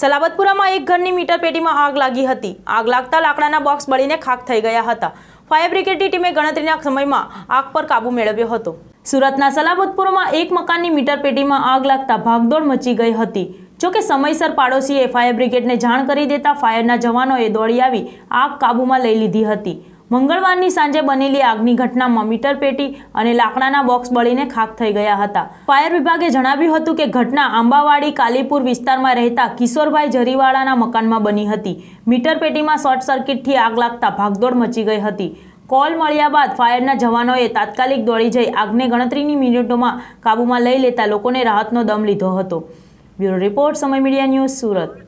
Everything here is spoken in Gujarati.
સલાબતપુરામાં એક ઘરની મીટર પેટીમાં આગ લાગી હતી આગ લાગતા લાકડાના બોક્સ બળીને ખાખ થઈ ગયા હતા ફાયર બ્રિગેડની ટીમે ગણતરીના સમયમાં આગ પર કાબુ મેળવ્યો હતો સુરતના સલાબતપુરમાં એક મકાનની મીટર પેટીમાં આગ લાગતા ભાગદોડ મચી ગઈ હતી જોકે સમયસર પાડોશીએ ફાયર બ્રિગેડને જાણ કરી દેતા ફાયરના જવાનોએ દોડી આવી આગ કાબૂમાં લઈ લીધી હતી મંગળવારની સાંજે બનેલી આગની ઘટનામાં મીટર પેટી અને લાકડાના બોક્સ બળીને ખાખ થઈ ગયા હતા ફાયર વિભાગે જણાવ્યું હતું કે ઘટના આંબાવાડી કાલીપુર વિસ્તારમાં રહેતા કિશોરભાઈ જરીવાળાના મકાનમાં બની હતી મીટર પેટીમાં શોર્ટ સર્કિટથી આગ લાગતા ભાગદોડ મચી ગઈ હતી કોલ મળ્યા બાદ ફાયરના જવાનોએ તાત્કાલિક દોડી જઈ આગને ગણતરીની મિનિટોમાં કાબૂમાં લઈ લેતા લોકોને રાહતનો દમ લીધો હતો bureau report Samay media news Surat